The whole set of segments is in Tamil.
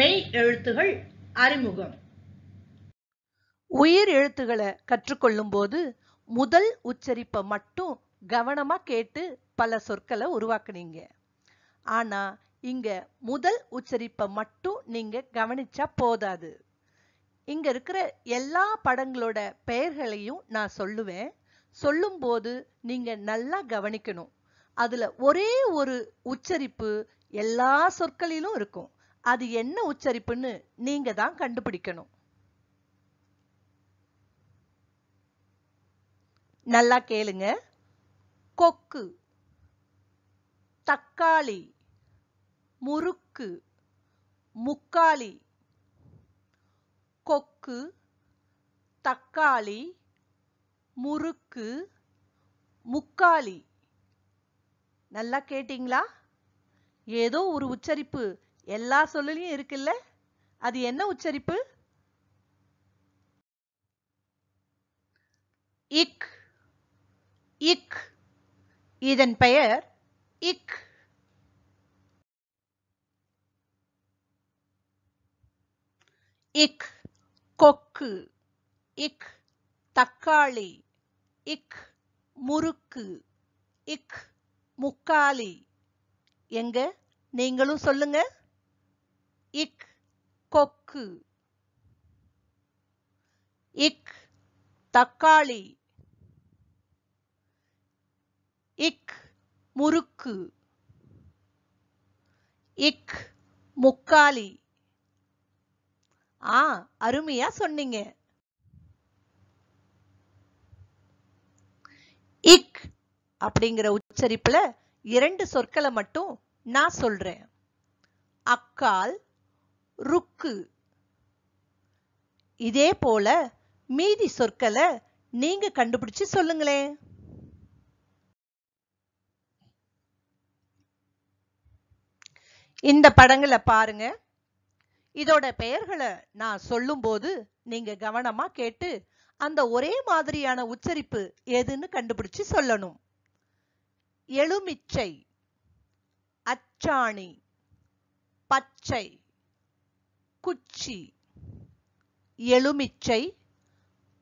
மெய் எழுத்துகள் அறிமுகம் உயிர் எழுத்துகளை கற்றுக்கொள்ளும் போது முதல் உச்சரிப்பை மட்டும் கவனமா கேட்டு பல சொற்களை உருவாக்குனீங்க ஆனா இங்க முதல் உச்சரிப்பை மட்டும் நீங்க கவனிச்சா போதாது இங்க இருக்கிற எல்லா படங்களோட பெயர்களையும் நான் சொல்லுவேன் சொல்லும் போது நீங்க நல்லா கவனிக்கணும் அதுல ஒரே ஒரு உச்சரிப்பு எல்லா சொற்களிலும் இருக்கும் அது என்ன உச்சரிப்புன்னு நீங்க தான் கண்டுபிடிக்கணும் நல்லா கேளுங்க கொக்கு தக்காளி முறுக்கு முக்காளி கொக்கு தக்காளி முறுக்கு முக்காளி நல்லா கேட்டிங்களா ஏதோ ஒரு உச்சரிப்பு எல்லா சொல்லுலையும் இருக்குல்ல அது என்ன உச்சரிப்பு இக் இக் இதன் பெயர் இக் இக் கொக்கு இக் தக்காளி இக் முறுக்கு இக் முக்காலி எங்க நீங்களும் சொல்லுங்க இக் கொக்கு இக் தக்காளி இக் முறுக்கு இக் முக்காளி ஆ அருமையா சொன்னீங்க இக் அப்படிங்கிற உச்சரிப்புல இரண்டு சொற்களை மட்டும் நான் சொல்றேன் அக்கால் ருக்கு இதே போல மீதி சொற்களை நீங்க கண்டுபிடிச்சு சொல்லுங்களேன் இந்த படங்களை பாருங்க இதோட பெயர்களை நான் சொல்லும்போது நீங்க கவனமா கேட்டு அந்த ஒரே மாதிரியான உச்சரிப்பு எதுன்னு கண்டுபிடிச்சு சொல்லணும் எலுமிச்சை அச்சாணி பச்சை குச்சி எலுமிச்சை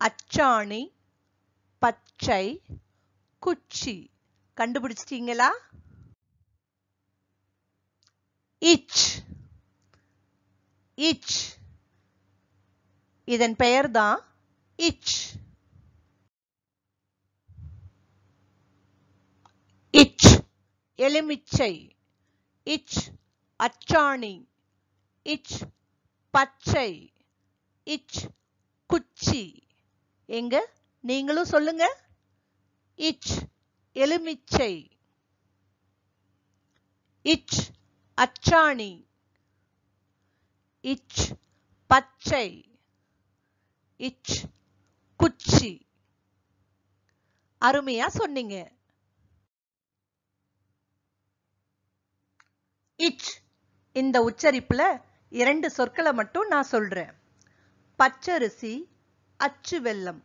அச்சாணி பச்சை குச்சி கண்டுபிடிச்சிட்டீங்களா இச் இச் இதன் பெயர்தான் இச் இச் எலுமிச்சை இச் அச்சாணி இச் பச்சை இச் குச்சி எங்க நீங்களும் சொல்லுங்க இச் எலுமிச்சை இச் அச்சாணி இச் பச்சை இச் குச்சி அருமையா சொன்னீங்க இச் இந்த உச்சரிப்புல இரண்டு சொற்களை மட்டும் நான் சொல்றேன் பச்சரிசி அச்சு வெள்ளம்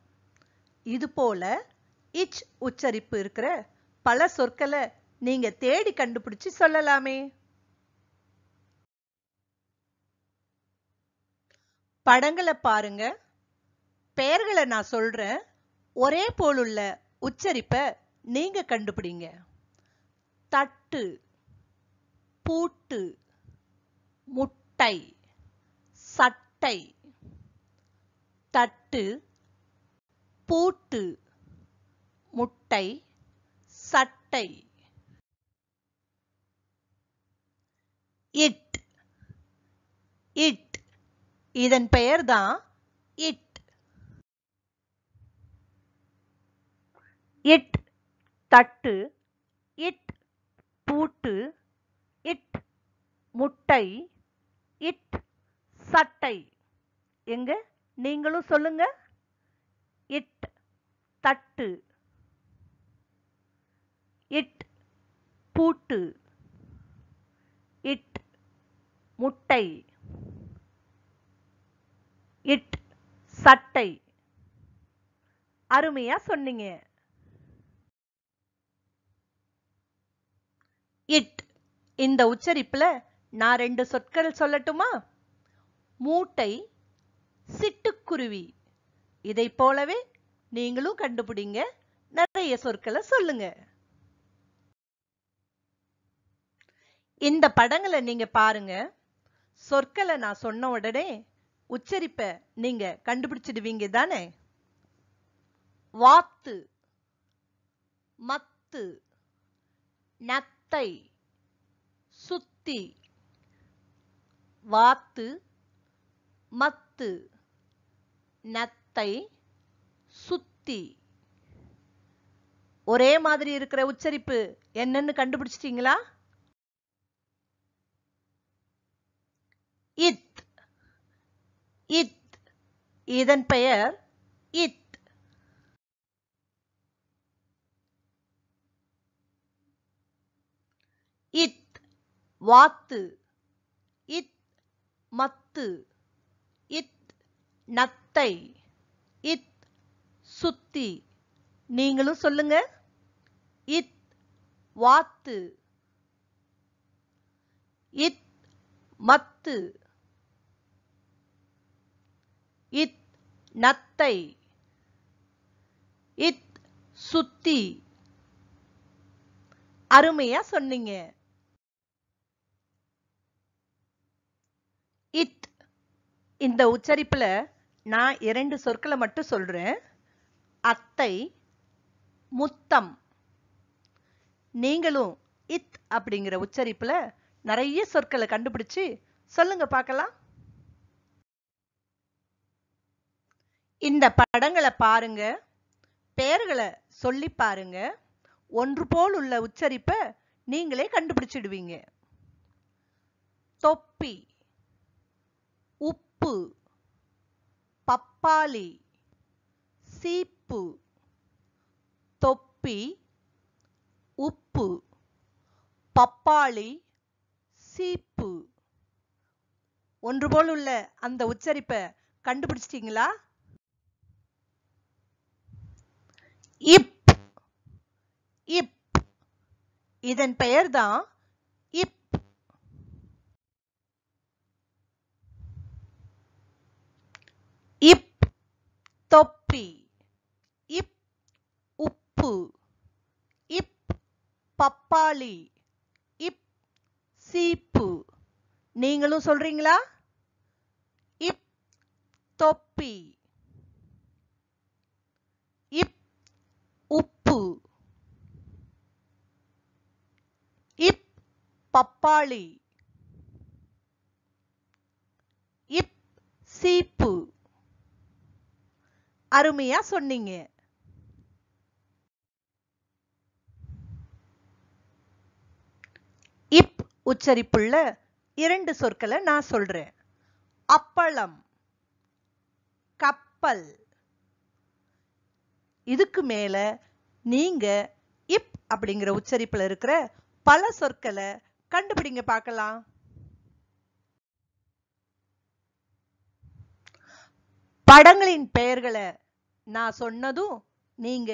இது போல இச் உச்சரிப்பு இருக்கிற பல சொற்களை நீங்க தேடி கண்டுபிடிச்சு சொல்லலாமே படங்களை பாருங்க பெயர்களை நான் சொல்றேன் ஒரே போலுள்ள உச்சரிப்பை நீங்க கண்டுபிடிங்க தட்டு பூட்டு முட்டு சட்டை சட்டை தட்டு பூட்டு முட்டை சட்டை இட் இட் இதன் பெயர்தான் இட் இட் தட்டு இட் பூட்டு இட் முட்டை இட் சட்டை எங்க நீங்களும் சொல்லுங்க இட் தட்டு இட் பூட்டு இட் முட்டை இட் சட்டை அருமையா சொன்னீங்க இட் இந்த உச்சரிப்புல நான் ரெண்டு சொற்கள் சொல்லட்டுமா மூட்டை சிட்டுக்குருவி இதை போலவே நீங்களும் கண்டுபிடிங்க நிறைய சொற்களை சொல்லுங்க இந்த படங்களை நீங்க பாருங்க சொற்களை நான் சொன்ன உடனே உச்சரிப்ப நீங்க கண்டுபிடிச்சிடுவீங்க தானே வாத்து மத்து நத்தை சுத்தி வாத்து மத்து நத்தை சுத்தி ஒரே மாதிரி இருக்கிற உச்சரிப்பு என்னன்னு கண்டுபிடிச்சிட்டீங்களா இத் இத் இதன் பெயர் இத் இத் வாத்து மத்து இத் நத்தை இத் சுத்தி நீங்களும் சொல்லுங்க இத் வாத்து இத் மத்து இத் நத்தை இத் சுத்தி அருமையா சொன்னீங்க இந்த உச்சரிப்பில் நான் இரண்டு சொற்களை மட்டும் சொல்கிறேன் அத்தை முத்தம் நீங்களும் இத் அப்படிங்கிற உச்சரிப்பில் நிறைய சொற்களை கண்டுபிடிச்சு சொல்லுங்க பார்க்கலாம் இந்த படங்களை பாருங்க பெயர்களை சொல்லி பாருங்க ஒன்று போல் உள்ள உச்சரிப்பை நீங்களே கண்டுபிடிச்சிடுவீங்க தொப்பி பப்பு பப்பாளி சீப்பு தொப்பி உப்பு பப்பாளி சீப்பு ஒன்று போல் உள்ள அந்த உச்சரிப்பை கண்டுபிடிச்சிட்டீங்களா இப் இப் இதன் பெயர்தான் இப்பு இப் பப்பாளி இப் சீப்பு நீங்களும் சொல்றீங்களா இப் தொப்பி இப் உப்பு இப் பப்பாளி இப் சீப்பு அருமையா சொன்னீங்க உச்சரிப்புள்ள இரண்டு சொற்களை நான் சொல்கிறேன் அப்பளம் கப்பல் இதுக்கு மேலே நீங்கள் இப் அப்படிங்கிற உச்சரிப்பில் இருக்கிற பல சொற்களை கண்டுபிடிங்க பார்க்கலாம் படங்களின் பெயர்களை நான் சொன்னதும் நீங்க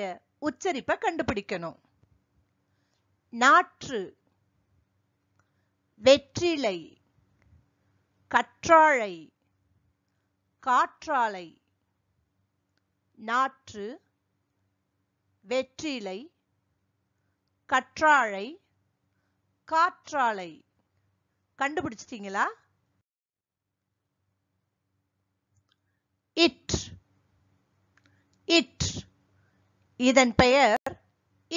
உச்சரிப்பை கண்டுபிடிக்கணும் நாற்று வெற்றிலை கற்றாழை காற்றாழை நாற்று வெற்றிலை கற்றாழை காற்றாழை கண்டுபிடிச்சிட்டீங்களா இட் இட் இதன் பெயர்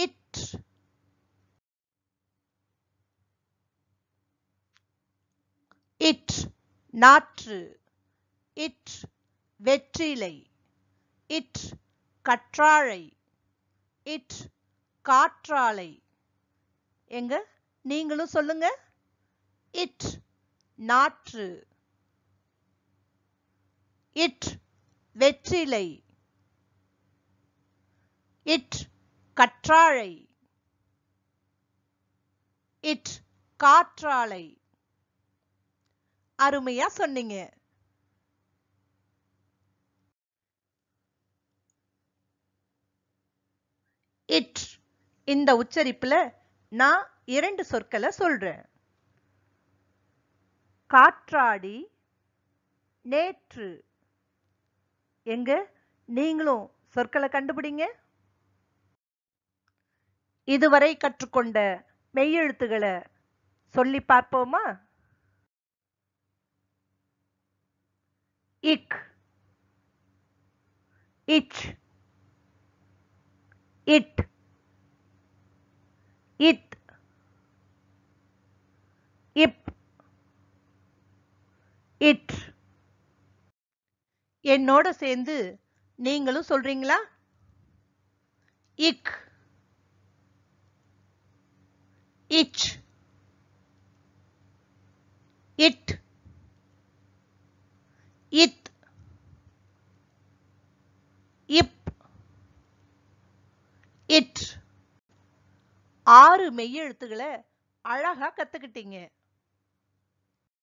இட் இட் நாற்று இட் வெற்றிலை இட் கற்றாழை இட் காற்றாழை எங்க நீங்களும் சொல்லுங்க இட் நாற்று இட் வெற்றிலை இட் கற்றாழை இட் காற்றாழை அருமையா சொன்னீங்க இட் இந்த உச்சரிப்புல நான் இரண்டு சொற்களை சொல்றேன் காற்றாடி நேற்று எங்க நீங்களும் சொற்களை கண்டுபிடிங்க இதுவரை கற்றுக்கொண்ட மெய்யெழுத்துகளை சொல்லி பார்ப்போமா ik ich it it ip it என்னோட சேர்ந்து நீங்களும் சொல்றீங்களா இக் இச் இட் இட் ஆறு மெய்யெழுத்துக்களை அழகா கத்துக்கிட்டீங்க